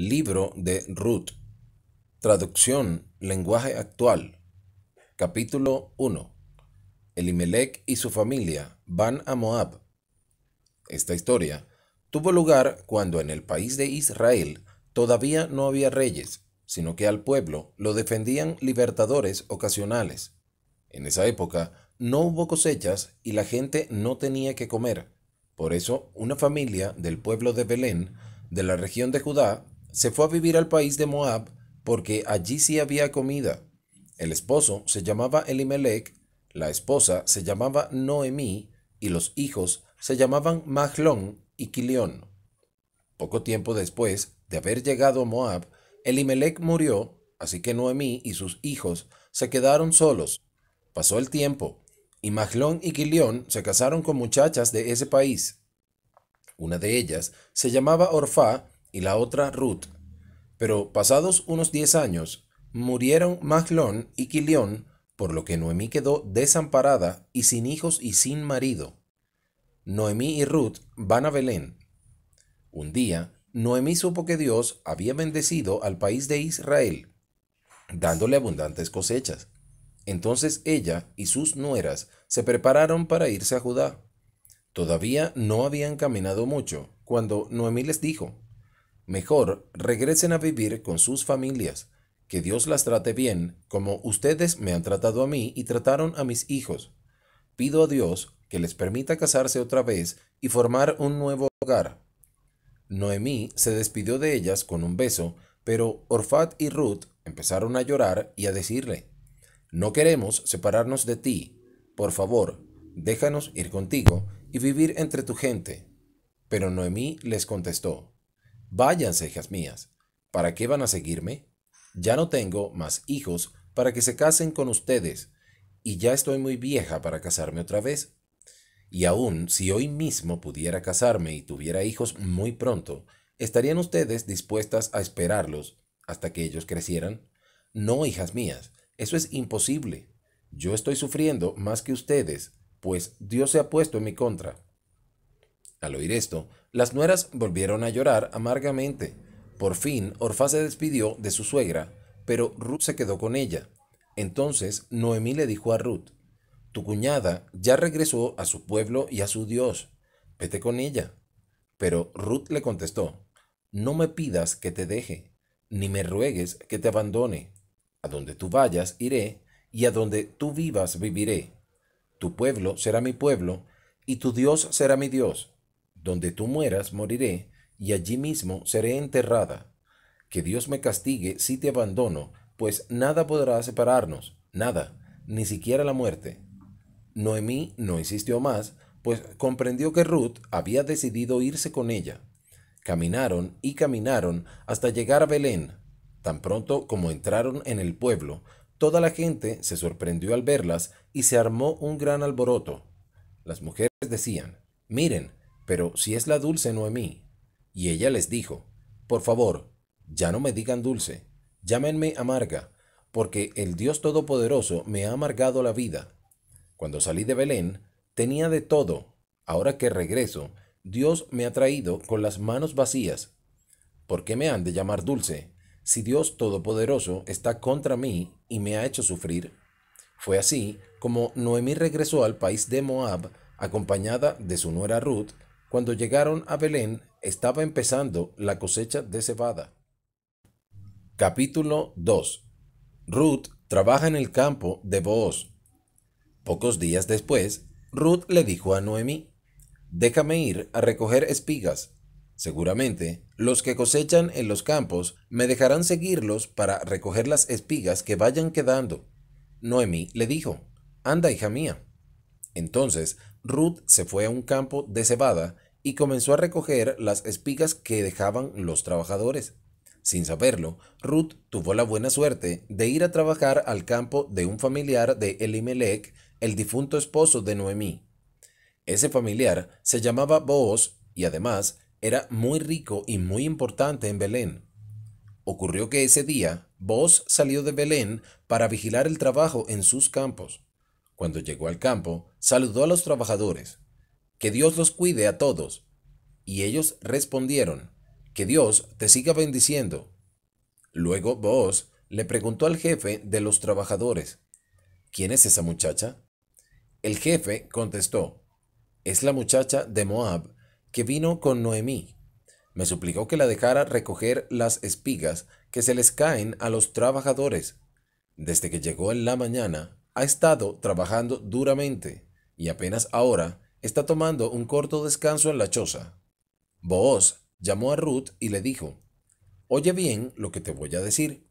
Libro de Ruth. Traducción, lenguaje actual. Capítulo 1. Elimelech y su familia van a Moab. Esta historia tuvo lugar cuando en el país de Israel todavía no había reyes, sino que al pueblo lo defendían libertadores ocasionales. En esa época no hubo cosechas y la gente no tenía que comer. Por eso, una familia del pueblo de Belén, de la región de Judá, se fue a vivir al país de Moab porque allí sí había comida. El esposo se llamaba Elimelech, la esposa se llamaba Noemí y los hijos se llamaban Mahlón y Kilión. Poco tiempo después de haber llegado a Moab, Elimelech murió, así que Noemí y sus hijos se quedaron solos. Pasó el tiempo, y Mahlón y Kilión se casaron con muchachas de ese país. Una de ellas se llamaba Orfá y la otra Ruth. Pero pasados unos diez años, murieron Maglón y Quilión, por lo que Noemí quedó desamparada y sin hijos y sin marido. Noemí y Ruth van a Belén. Un día, Noemí supo que Dios había bendecido al país de Israel, dándole abundantes cosechas. Entonces ella y sus nueras se prepararon para irse a Judá. Todavía no habían caminado mucho, cuando Noemí les dijo, Mejor regresen a vivir con sus familias. Que Dios las trate bien, como ustedes me han tratado a mí y trataron a mis hijos. Pido a Dios que les permita casarse otra vez y formar un nuevo hogar. Noemí se despidió de ellas con un beso, pero Orfat y Ruth empezaron a llorar y a decirle, No queremos separarnos de ti. Por favor, déjanos ir contigo y vivir entre tu gente. Pero Noemí les contestó, Váyanse, hijas mías. ¿Para qué van a seguirme? Ya no tengo más hijos para que se casen con ustedes, y ya estoy muy vieja para casarme otra vez. Y aún si hoy mismo pudiera casarme y tuviera hijos muy pronto, ¿estarían ustedes dispuestas a esperarlos hasta que ellos crecieran? No, hijas mías, eso es imposible. Yo estoy sufriendo más que ustedes, pues Dios se ha puesto en mi contra. Al oír esto, las nueras volvieron a llorar amargamente. Por fin, Orfá se despidió de su suegra, pero Ruth se quedó con ella. Entonces, Noemí le dijo a Ruth, Tu cuñada ya regresó a su pueblo y a su Dios. Vete con ella. Pero Ruth le contestó, No me pidas que te deje, ni me ruegues que te abandone. A donde tú vayas, iré, y a donde tú vivas, viviré. Tu pueblo será mi pueblo, y tu Dios será mi Dios. Donde tú mueras, moriré, y allí mismo seré enterrada. Que Dios me castigue si te abandono, pues nada podrá separarnos, nada, ni siquiera la muerte. Noemí no insistió más, pues comprendió que Ruth había decidido irse con ella. Caminaron y caminaron hasta llegar a Belén. Tan pronto como entraron en el pueblo, toda la gente se sorprendió al verlas y se armó un gran alboroto. Las mujeres decían, miren, pero si es la dulce Noemí. Y ella les dijo, Por favor, ya no me digan dulce, llámenme amarga, porque el Dios Todopoderoso me ha amargado la vida. Cuando salí de Belén, tenía de todo. Ahora que regreso, Dios me ha traído con las manos vacías. ¿Por qué me han de llamar dulce, si Dios Todopoderoso está contra mí y me ha hecho sufrir? Fue así como Noemí regresó al país de Moab, acompañada de su nuera Ruth, cuando llegaron a Belén estaba empezando la cosecha de cebada. Capítulo 2. Ruth trabaja en el campo de Booz. Pocos días después, Ruth le dijo a Noemí, déjame ir a recoger espigas. Seguramente, los que cosechan en los campos me dejarán seguirlos para recoger las espigas que vayan quedando. Noemí le dijo, anda, hija mía. Entonces Ruth se fue a un campo de cebada y comenzó a recoger las espigas que dejaban los trabajadores. Sin saberlo, Ruth tuvo la buena suerte de ir a trabajar al campo de un familiar de Elimelech, el difunto esposo de Noemí. Ese familiar se llamaba Boaz y además era muy rico y muy importante en Belén. Ocurrió que ese día Boaz salió de Belén para vigilar el trabajo en sus campos. Cuando llegó al campo, saludó a los trabajadores, que Dios los cuide a todos. Y ellos respondieron, que Dios te siga bendiciendo. Luego Boaz le preguntó al jefe de los trabajadores, ¿quién es esa muchacha? El jefe contestó, es la muchacha de Moab que vino con Noemí. Me suplicó que la dejara recoger las espigas que se les caen a los trabajadores. Desde que llegó en la mañana, ha estado trabajando duramente y apenas ahora está tomando un corto descanso en la choza. Boaz llamó a Ruth y le dijo, Oye bien lo que te voy a decir.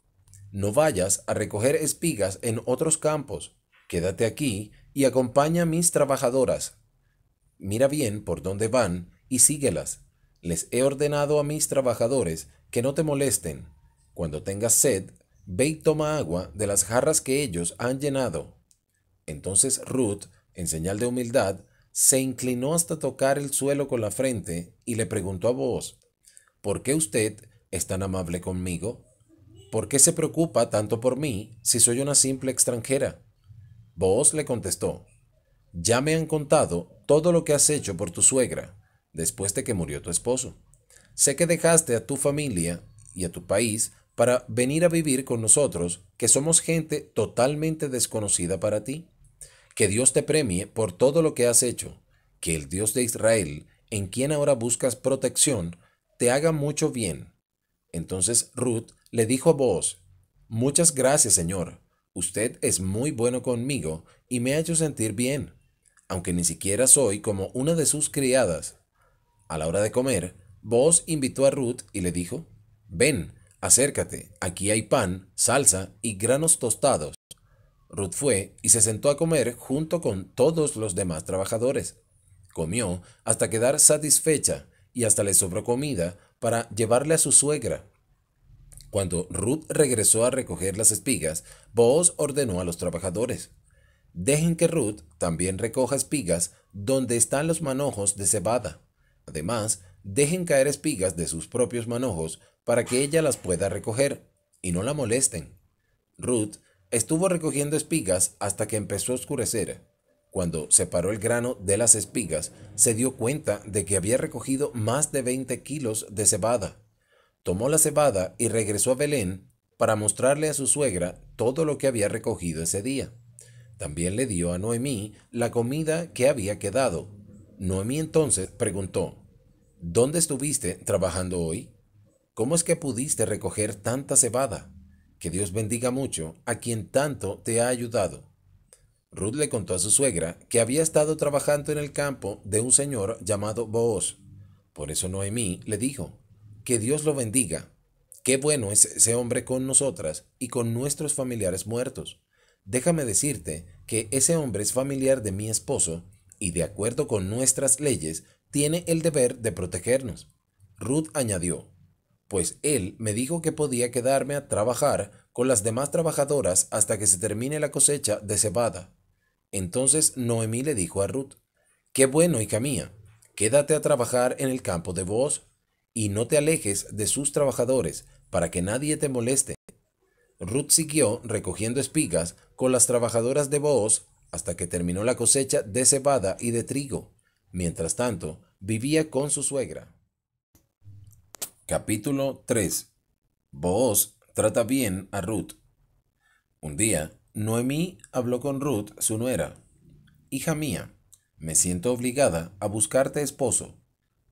No vayas a recoger espigas en otros campos. Quédate aquí y acompaña a mis trabajadoras. Mira bien por dónde van y síguelas. Les he ordenado a mis trabajadores que no te molesten. Cuando tengas sed, ve y toma agua de las jarras que ellos han llenado. Entonces Ruth, en señal de humildad, se inclinó hasta tocar el suelo con la frente y le preguntó a Boaz, ¿por qué usted es tan amable conmigo? ¿Por qué se preocupa tanto por mí si soy una simple extranjera? Boaz le contestó, ya me han contado todo lo que has hecho por tu suegra después de que murió tu esposo. Sé que dejaste a tu familia y a tu país para venir a vivir con nosotros, que somos gente totalmente desconocida para ti. Que Dios te premie por todo lo que has hecho, que el Dios de Israel, en quien ahora buscas protección, te haga mucho bien. Entonces Ruth le dijo a Boaz, Muchas gracias, Señor. Usted es muy bueno conmigo y me ha hecho sentir bien, aunque ni siquiera soy como una de sus criadas. A la hora de comer, Boaz invitó a Ruth y le dijo, Ven, acércate, aquí hay pan, salsa y granos tostados. Ruth fue y se sentó a comer junto con todos los demás trabajadores. Comió hasta quedar satisfecha y hasta le sobró comida para llevarle a su suegra. Cuando Ruth regresó a recoger las espigas, Boaz ordenó a los trabajadores. Dejen que Ruth también recoja espigas donde están los manojos de cebada. Además, dejen caer espigas de sus propios manojos para que ella las pueda recoger y no la molesten. Ruth Estuvo recogiendo espigas hasta que empezó a oscurecer. Cuando separó el grano de las espigas, se dio cuenta de que había recogido más de 20 kilos de cebada. Tomó la cebada y regresó a Belén para mostrarle a su suegra todo lo que había recogido ese día. También le dio a Noemí la comida que había quedado. Noemí entonces preguntó, ¿Dónde estuviste trabajando hoy? ¿Cómo es que pudiste recoger tanta cebada? que Dios bendiga mucho a quien tanto te ha ayudado. Ruth le contó a su suegra que había estado trabajando en el campo de un señor llamado Booz. Por eso Noemí le dijo, que Dios lo bendiga. Qué bueno es ese hombre con nosotras y con nuestros familiares muertos. Déjame decirte que ese hombre es familiar de mi esposo y de acuerdo con nuestras leyes tiene el deber de protegernos. Ruth añadió, pues él me dijo que podía quedarme a trabajar con las demás trabajadoras hasta que se termine la cosecha de cebada. Entonces Noemí le dijo a Ruth, Qué bueno, hija mía, quédate a trabajar en el campo de vos y no te alejes de sus trabajadores para que nadie te moleste. Ruth siguió recogiendo espigas con las trabajadoras de Boaz hasta que terminó la cosecha de cebada y de trigo. Mientras tanto, vivía con su suegra. Capítulo 3. Boaz trata bien a Ruth. Un día, Noemí habló con Ruth, su nuera. Hija mía, me siento obligada a buscarte esposo.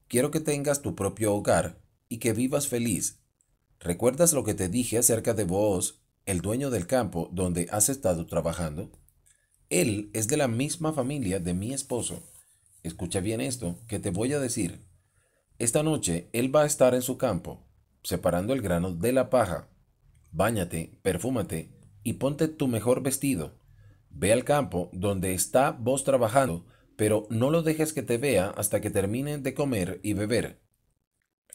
Quiero que tengas tu propio hogar y que vivas feliz. ¿Recuerdas lo que te dije acerca de Booz, el dueño del campo donde has estado trabajando? Él es de la misma familia de mi esposo. Escucha bien esto que te voy a decir. Esta noche él va a estar en su campo, separando el grano de la paja. Báñate, perfúmate y ponte tu mejor vestido. Ve al campo donde está vos trabajando, pero no lo dejes que te vea hasta que termine de comer y beber.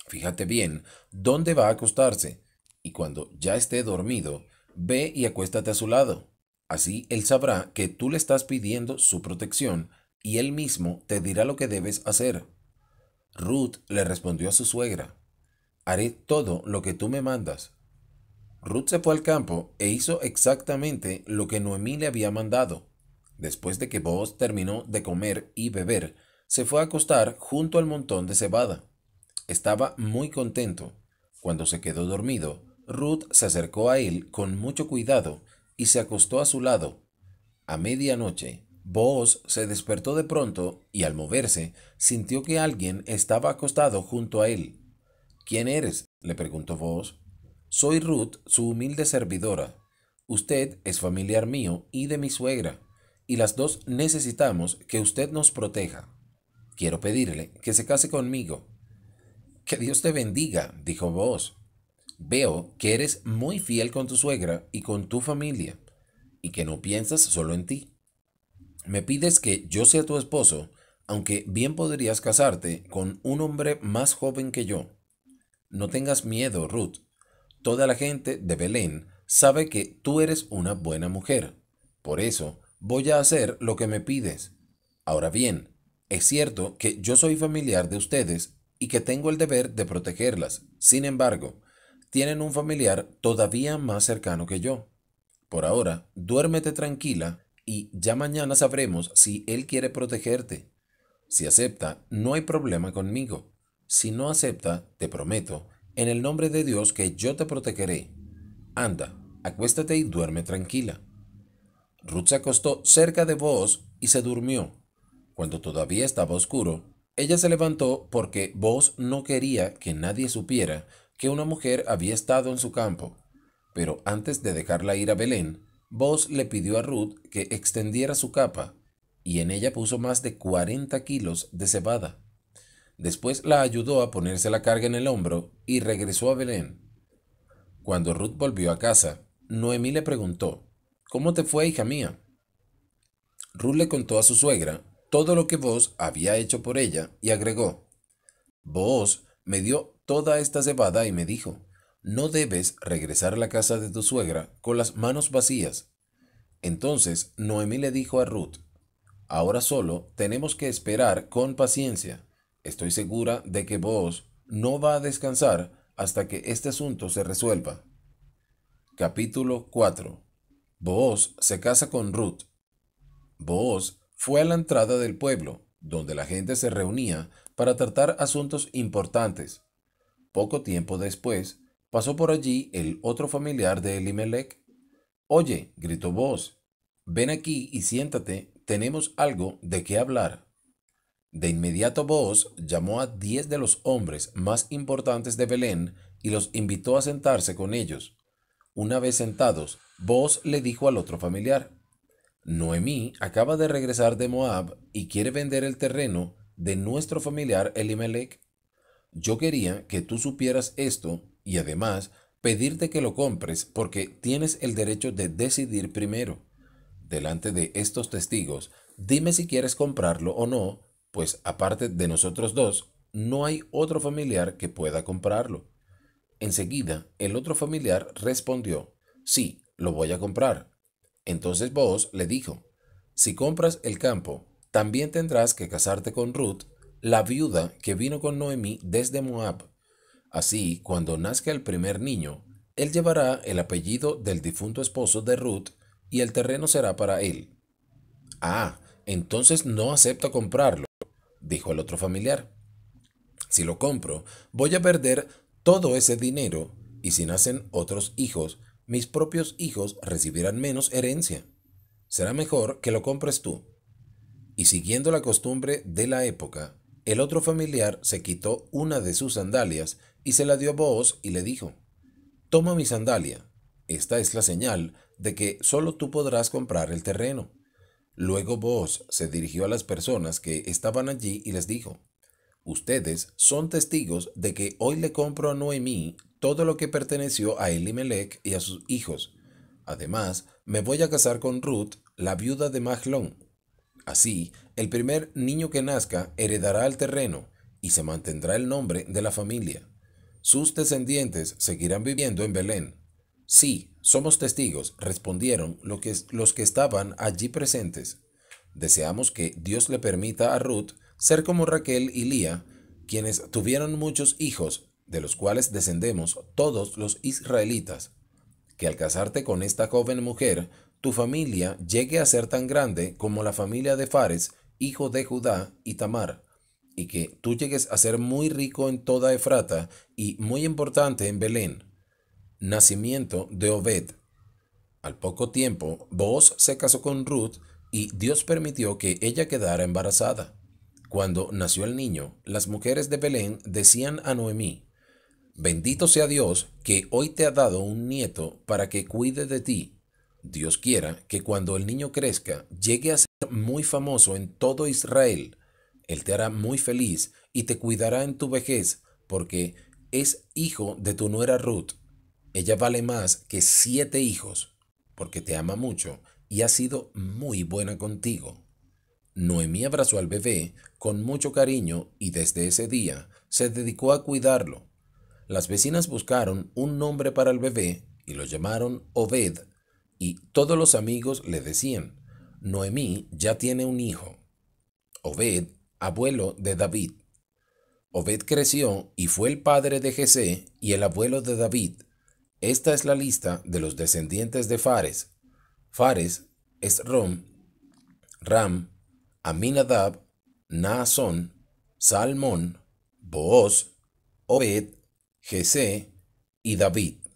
Fíjate bien dónde va a acostarse, y cuando ya esté dormido, ve y acuéstate a su lado. Así él sabrá que tú le estás pidiendo su protección y él mismo te dirá lo que debes hacer. Ruth le respondió a su suegra, haré todo lo que tú me mandas. Ruth se fue al campo e hizo exactamente lo que Noemí le había mandado. Después de que Boaz terminó de comer y beber, se fue a acostar junto al montón de cebada. Estaba muy contento. Cuando se quedó dormido, Ruth se acercó a él con mucho cuidado y se acostó a su lado. A medianoche, Boaz se despertó de pronto y al moverse sintió que alguien estaba acostado junto a él. ¿Quién eres? le preguntó Boaz. Soy Ruth, su humilde servidora. Usted es familiar mío y de mi suegra, y las dos necesitamos que usted nos proteja. Quiero pedirle que se case conmigo. Que Dios te bendiga, dijo Boaz. Veo que eres muy fiel con tu suegra y con tu familia, y que no piensas solo en ti. Me pides que yo sea tu esposo, aunque bien podrías casarte con un hombre más joven que yo. No tengas miedo, Ruth. Toda la gente de Belén sabe que tú eres una buena mujer. Por eso voy a hacer lo que me pides. Ahora bien, es cierto que yo soy familiar de ustedes y que tengo el deber de protegerlas. Sin embargo, tienen un familiar todavía más cercano que yo. Por ahora, duérmete tranquila y ya mañana sabremos si Él quiere protegerte. Si acepta, no hay problema conmigo. Si no acepta, te prometo, en el nombre de Dios que yo te protegeré. Anda, acuéstate y duerme tranquila. Ruth se acostó cerca de vos y se durmió. Cuando todavía estaba oscuro, ella se levantó porque vos no quería que nadie supiera que una mujer había estado en su campo. Pero antes de dejarla ir a Belén, Vos le pidió a Ruth que extendiera su capa y en ella puso más de 40 kilos de cebada. Después la ayudó a ponerse la carga en el hombro y regresó a Belén. Cuando Ruth volvió a casa, Noemí le preguntó, ¿Cómo te fue, hija mía? Ruth le contó a su suegra todo lo que vos había hecho por ella y agregó, Vos me dio toda esta cebada y me dijo, no debes regresar a la casa de tu suegra con las manos vacías. Entonces Noemí le dijo a Ruth, Ahora solo tenemos que esperar con paciencia. Estoy segura de que vos no va a descansar hasta que este asunto se resuelva. Capítulo 4. Boaz se casa con Ruth. Boaz fue a la entrada del pueblo, donde la gente se reunía para tratar asuntos importantes. Poco tiempo después, Pasó por allí el otro familiar de Elimelech. Oye, gritó voz ven aquí y siéntate, tenemos algo de qué hablar. De inmediato voz llamó a diez de los hombres más importantes de Belén y los invitó a sentarse con ellos. Una vez sentados, voz le dijo al otro familiar, Noemí acaba de regresar de Moab y quiere vender el terreno de nuestro familiar Elimelech. Yo quería que tú supieras esto y además pedirte que lo compres porque tienes el derecho de decidir primero. Delante de estos testigos, dime si quieres comprarlo o no, pues aparte de nosotros dos, no hay otro familiar que pueda comprarlo. Enseguida, el otro familiar respondió, sí, lo voy a comprar. Entonces vos le dijo, si compras el campo, también tendrás que casarte con Ruth, la viuda que vino con Noemí desde Moab, Así, cuando nazca el primer niño, él llevará el apellido del difunto esposo de Ruth y el terreno será para él. Ah, entonces no acepto comprarlo, dijo el otro familiar. Si lo compro, voy a perder todo ese dinero y si nacen otros hijos, mis propios hijos recibirán menos herencia. Será mejor que lo compres tú. Y siguiendo la costumbre de la época, el otro familiar se quitó una de sus sandalias y se la dio a Booz y le dijo, Toma mi sandalia, esta es la señal de que solo tú podrás comprar el terreno. Luego Booz se dirigió a las personas que estaban allí y les dijo, Ustedes son testigos de que hoy le compro a Noemí todo lo que perteneció a Elimelech y a sus hijos. Además, me voy a casar con Ruth, la viuda de Mahlón. Así, el primer niño que nazca heredará el terreno y se mantendrá el nombre de la familia. Sus descendientes seguirán viviendo en Belén. Sí, somos testigos, respondieron los que estaban allí presentes. Deseamos que Dios le permita a Ruth ser como Raquel y Lía, quienes tuvieron muchos hijos, de los cuales descendemos todos los israelitas. Que al casarte con esta joven mujer, tu familia llegue a ser tan grande como la familia de Fares, hijo de Judá y Tamar, y que tú llegues a ser muy rico en toda Efrata y muy importante en Belén. Nacimiento de Obed. Al poco tiempo, Boaz se casó con Ruth y Dios permitió que ella quedara embarazada. Cuando nació el niño, las mujeres de Belén decían a Noemí, Bendito sea Dios que hoy te ha dado un nieto para que cuide de ti. Dios quiera que cuando el niño crezca llegue a ser muy famoso en todo Israel él te hará muy feliz y te cuidará en tu vejez, porque es hijo de tu nuera Ruth. Ella vale más que siete hijos, porque te ama mucho y ha sido muy buena contigo. Noemí abrazó al bebé con mucho cariño y desde ese día se dedicó a cuidarlo. Las vecinas buscaron un nombre para el bebé y lo llamaron Obed, y todos los amigos le decían, Noemí ya tiene un hijo. Obed abuelo de David. Obed creció y fue el padre de Jesé y el abuelo de David. Esta es la lista de los descendientes de Fares. Fares es Rom, Ram, Aminadab, Naasón, Salmón, Booz, Obed, Jesé y David.